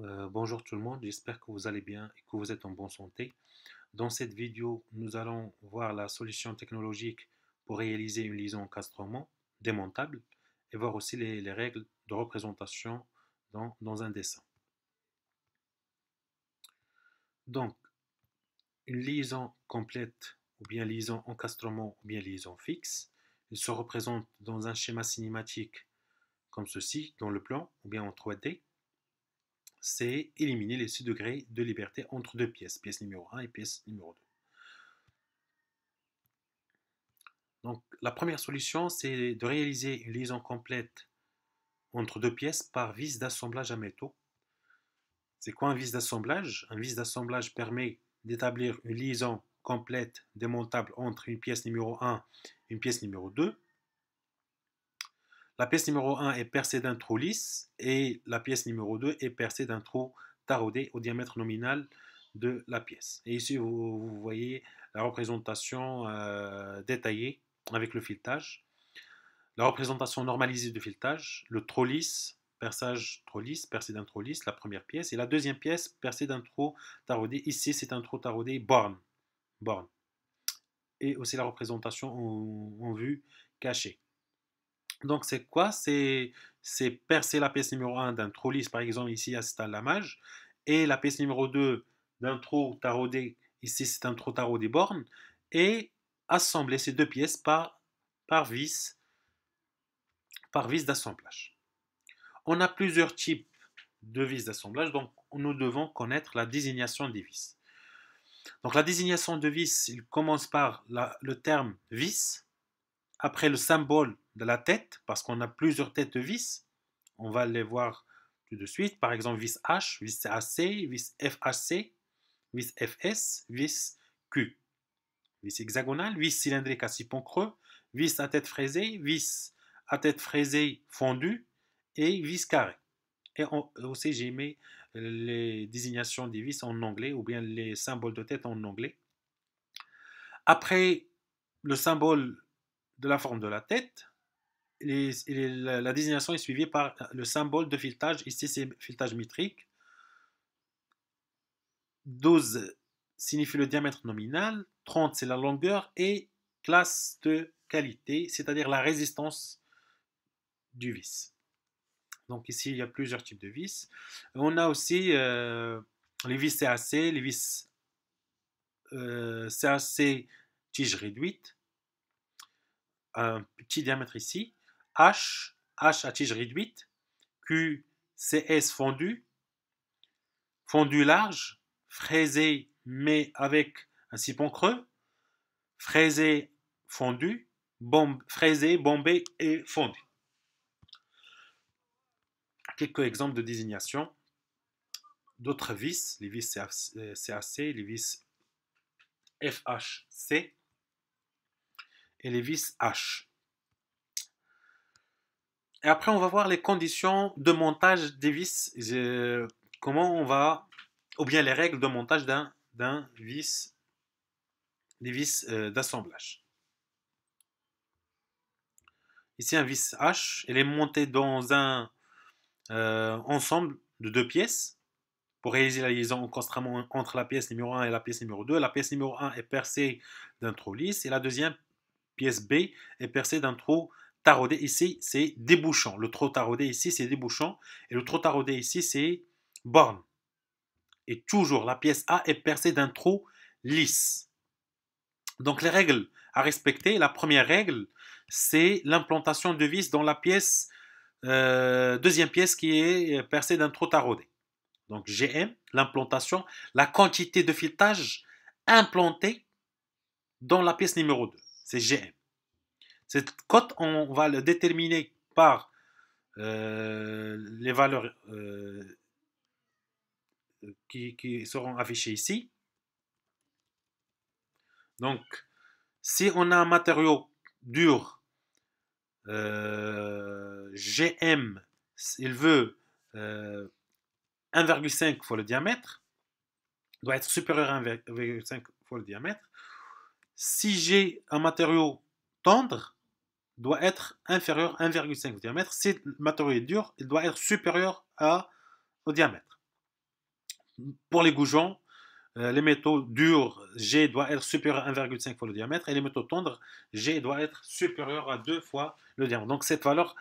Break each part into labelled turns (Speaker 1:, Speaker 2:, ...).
Speaker 1: Euh, bonjour tout le monde, j'espère que vous allez bien et que vous êtes en bonne santé. Dans cette vidéo, nous allons voir la solution technologique pour réaliser une liaison encastrement démontable et voir aussi les, règles de représentation dans, dans, un dessin. Donc, une liaison complète ou bien liaison encastrement ou bien liaison fixe, elle se représente dans un schéma cinématique comme ceci, dans le plan ou bien en 3D c'est éliminer les 6 degrés de liberté entre deux pièces, pièce numéro 1 et pièce numéro 2. Donc la première solution, c'est de réaliser une liaison complète entre deux pièces par vis d'assemblage à métaux. C'est quoi un vis d'assemblage Un vis d'assemblage permet d'établir une liaison complète démontable entre une pièce numéro 1 et une pièce numéro 2. La pièce numéro 1 est percée d'un trou lisse et la pièce numéro 2 est percée d'un trou taraudé au diamètre nominal de la pièce. Et ici, vous, voyez la représentation euh, détaillée avec le filetage. La représentation normalisée du filetage, le trou lisse, perçage trou lisse, percé d'un trou lisse, la première pièce. Et la deuxième pièce, percée d'un trou taraudé. Ici, c'est un trou taraudé borne. borne. Et aussi la représentation en vue cachée. Donc c'est quoi C'est percer la pièce numéro 1 d'un trou lisse, par exemple ici à un la et la pièce numéro 2 d'un trou taraudé, ici c'est un trou taraudé borne, et assembler ces deux pièces par, par vis, par vis d'assemblage. On a plusieurs types de vis d'assemblage, donc nous devons connaître la désignation des vis. Donc la désignation de vis, il commence par le terme vis, après le symbole de la tête, parce qu'on a plusieurs têtes de vis. On va les voir tout de suite. Par exemple, vis H, vis AC, vis FAC, vis FS, vis Q. Vis hexagonale, vis cylindrique à six ponts creux, vis à tête fraisée, vis à tête fraisée fondue et vis carré. Et aussi, j'ai mis les désignations des vis en anglais ou bien les symboles de tête en anglais. Après le symbole de la forme de la tête, la désignation est suivie par le symbole de filetage. Ici, c'est filetage métrique. 12 signifie le diamètre nominal, 30 c'est la longueur et classe de qualité, c'est-à-dire la résistance du vis. Donc ici, il y a plusieurs types de vis. On a aussi euh, les vis CAC, les vis CAC euh, tige réduite, un petit diamètre ici, H, H à tige réduite, Q, CS fondu, fondu large, fraisé mais avec un sipon creux, fraisé fondu, fraisé, bombé et fondu. Quelques exemples de désignation. D'autres vis, les vis CAC, les vis FHC et les vis H. Et après, on va voir les conditions de montage des vis, comment on va, ou bien les règles de montage d'un, d'un vis, des vis euh, d'assemblage. Ici, un vis H, elle est montée dans un euh, ensemble de deux pièces pour réaliser la liaison constamment entre la pièce numéro 1 et la pièce numéro 2. La pièce numéro 1 est percée d'un trou lisse et la deuxième pièce B est percée d'un trou tarodé ici, c'est débouchant. Le trop taraudé ici, c'est débouchant. Et le trop taraudé ici, c'est borne. Et toujours, la pièce A est percée d'un trou lisse. Donc les règles à respecter, la première règle, c'est l'implantation de vis dans la pièce, euh, deuxième pièce qui est euh, percée d'un trou taraudé. Donc GM, l'implantation, la quantité de filetage implantée dans la pièce numéro 2. C'est GM. Cette cote, on va le déterminer par euh, les valeurs euh, qui, seront affichées ici. Donc, si on a un matériau dur euh, GM, il veut 1,5 fois le diamètre, doit être supérieur à 1,5 fois le diamètre. Si j'ai un matériau tendre, doit être inférieur à 1,5 diamètre. Si le matériau est dur, il doit être supérieur à, au diamètre. Pour les goujons, euh, les métaux durs, G doit être supérieur à 1,5 fois le diamètre, et les métaux tendres, G doit être supérieur à 2 fois le diamètre. Donc cette valeur,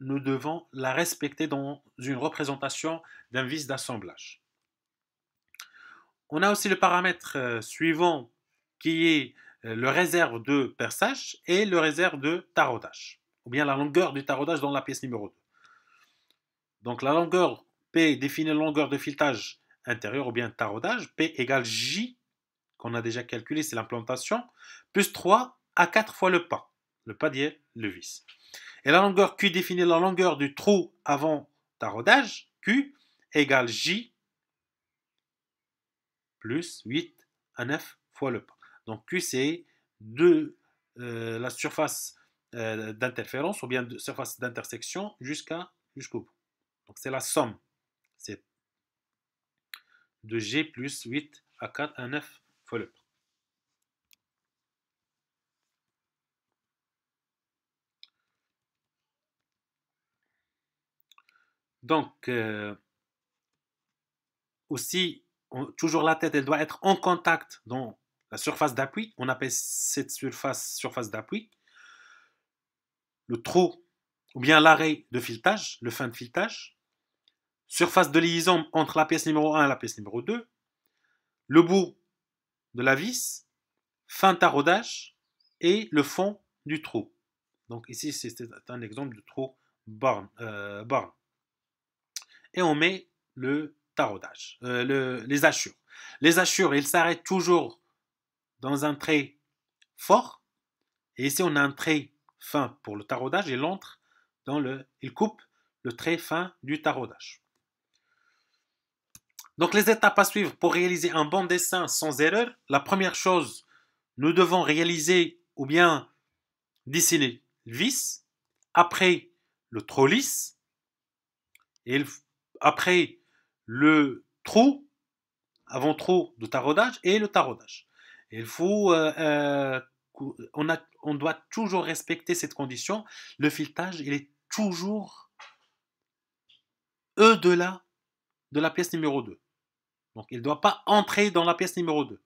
Speaker 1: nous devons la respecter dans une représentation d'un vis d'assemblage. On a aussi le paramètre euh, suivant qui est euh, le réserve de perçage et le réserve de tarodage, ou bien la longueur du tarodage dans la pièce numéro 2. Donc la longueur, P définit la longueur de filetage intérieur ou bien tarodage, P égale J, qu'on a déjà calculé, c'est l'implantation, plus 3 à 4 fois le pas, le pas dit le vis. Et la longueur Q définit la longueur du trou avant tarodage, Q égale J plus 8 à 9 fois le pas. Donc Q, c'est de euh, la surface euh, d'interférence ou bien de surface d'intersection jusqu'à jusqu'au Donc c'est la somme. C'est de G plus 8 à 4 à 9 fois Donc, euh, aussi, toujours la tête, elle doit être en contact, donc la surface d'appui, on appelle cette surface surface d'appui. Le trou, ou bien l'arrêt de filetage, le fin de filetage. Surface de liaison entre la pièce numéro 1 et la pièce numéro 2. Le bout de la vis, fin de taraudage et le fond du trou. Donc ici, c'est un exemple de trou euh, borne. Et on met le taraudage, euh, les hachures. Les hachures, ils s'arrêtent toujours dans un trait fort. Et ici, on a un trait fin pour le taraudage et l'entre dans le. Il coupe le trait fin du taraudage. Donc, les étapes à suivre pour réaliser un bon dessin sans erreur. La première chose, nous devons réaliser ou bien dessiner le vis, après le trolis et après le trou, avant-trou de taraudage et le taraudage. Il faut, euh, euh, on, a, on doit toujours respecter cette condition. Le filetage, il est toujours au-delà de la pièce numéro 2. Donc, il ne doit pas entrer dans la pièce numéro 2.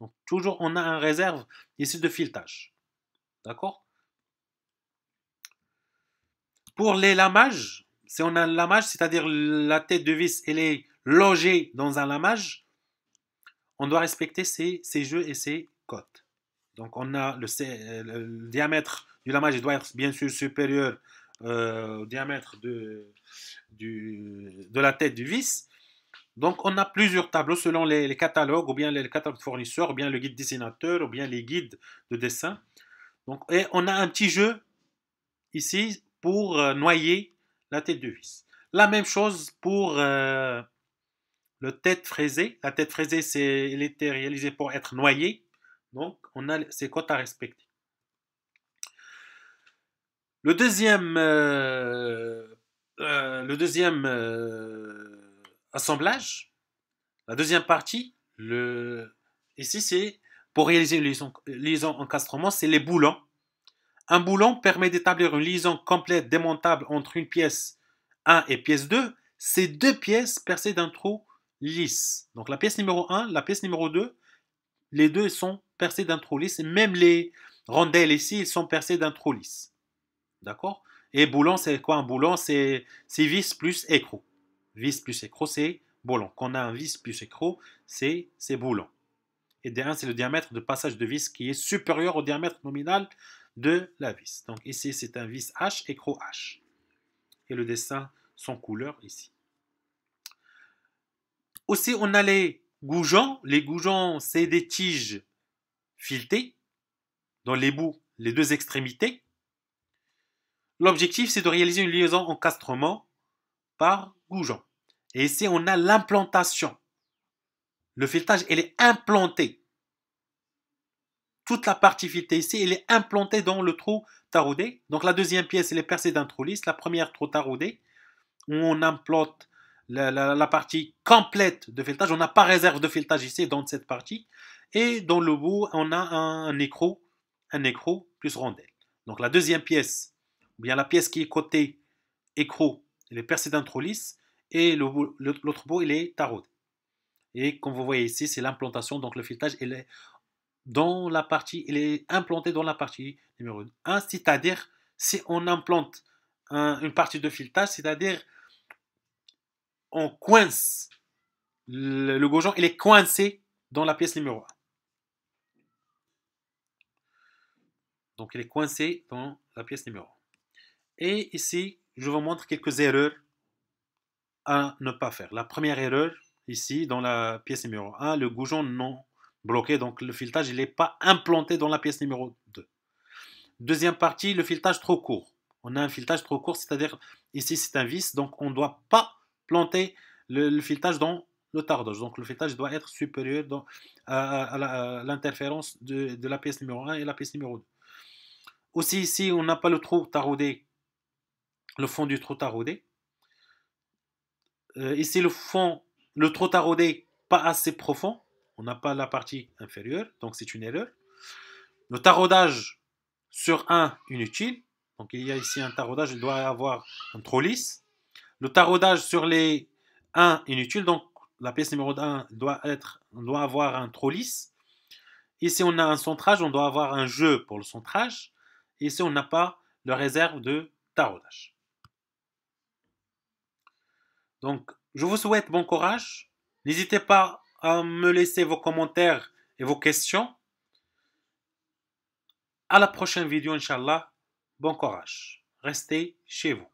Speaker 1: Donc, toujours, on a un réserve ici de filetage. D'accord Pour les lamages, si on a un lamage, c'est-à-dire la tête de vis, elle est logée dans un lamage, on doit respecter ces, jeux et ces cotes. Donc on a le, euh, diamètre du lamage doit bien sûr supérieur euh, au diamètre de, de la tête du vis. Donc on a plusieurs tableaux selon les, catalogues, ou bien les, catalogues de fournisseurs, ou bien le guide dessinateur, ou bien les guides de dessin. Donc, et on a un petit jeu ici pour euh, noyer la tête du vis. La même chose pour le tête fraisée. La tête fraisée, c'est, elle était réalisée pour être noyée. Donc, on a ces quotas à respecter. Le deuxième, euh, euh, le deuxième euh, assemblage, la deuxième partie, le, ici, c'est pour réaliser une liaison, liaison encastrement, c'est les boulons. Un boulon permet d'établir une liaison complète démontable entre une pièce 1 et pièce 2. Ces deux pièces percées d'un trou lisse Donc la pièce numéro 1, la pièce numéro 2, les deux sont percés d'un trou lisse. même les rondelles ici, ils sont percés d'un trou lisse. D'accord Et boulon, c'est quoi un boulon C'est vis plus écrou. Vis plus écrou, c'est boulon. Quand on a un vis plus écrou, c'est boulon. Et D1, c'est le diamètre de passage de vis qui est supérieur au diamètre nominal de la vis. Donc ici, c'est un vis H, écrou H. Et le dessin son couleur ici. Aussi, on a les goujons. Les goujons, c'est des tiges filetées dans les bouts, les deux extrémités. L'objectif, c'est de réaliser une liaison encastrement par goujon. Et ici, on a l'implantation. Le filetage, elle est implanté. Toute la partie filetée ici, elle est implantée dans le trou taraudé. Donc la deuxième pièce, elle est percée d'un trou lisse. La première trou taraudée. où on implante la, partie complète de filetage. On n'a pas réserve de filetage ici dans cette partie. Et dans le bout, on a un écrou, un écrou plus rondelle. Donc la deuxième pièce, ou bien la pièce qui est côté écrou, elle est percée d'un trou lisse et l'autre bout, il est taraudé. Et comme vous voyez ici, c'est l'implantation, donc le filetage, il est dans la partie, il est implanté dans la partie numéro 1, c'est-à-dire si on implante une partie de filetage, c'est-à-dire on coince le, goujon. il est coincé dans la pièce numéro 1. Donc il est coincé dans la pièce numéro 1. Et ici, je vous montre quelques erreurs à ne pas faire. La première erreur, ici, dans la pièce numéro 1, le goujon non bloqué, donc le filetage, il n'est pas implanté dans la pièce numéro 2. Deuxième partie, le filetage trop court. On a un filetage trop court, c'est-à-dire, ici, c'est un vis, donc on ne doit pas planter le, filetage dans le tardage. Donc le filetage doit être supérieur à, l'interférence de, la pièce numéro 1 et la pièce numéro 2. Aussi ici, on n'a pas le trou taraudé, le fond du trou taraudé. ici, euh, le fond, le trou taraudé, pas assez profond. On n'a pas la partie inférieure, donc c'est une erreur. Le taraudage sur 1, inutile. Donc il y a ici un taraudage, il doit avoir un trou lisse. Le taraudage sur les 1 inutile, donc la pièce numéro 1 doit, être, doit avoir un trop lisse. Ici, on a un centrage, on doit avoir un jeu pour le centrage. Ici, on n'a pas de réserve de taraudage. Donc, je vous souhaite bon courage. N'hésitez pas à me laisser vos commentaires et vos questions. À la prochaine vidéo, Inch'Allah. Bon courage. Restez chez vous.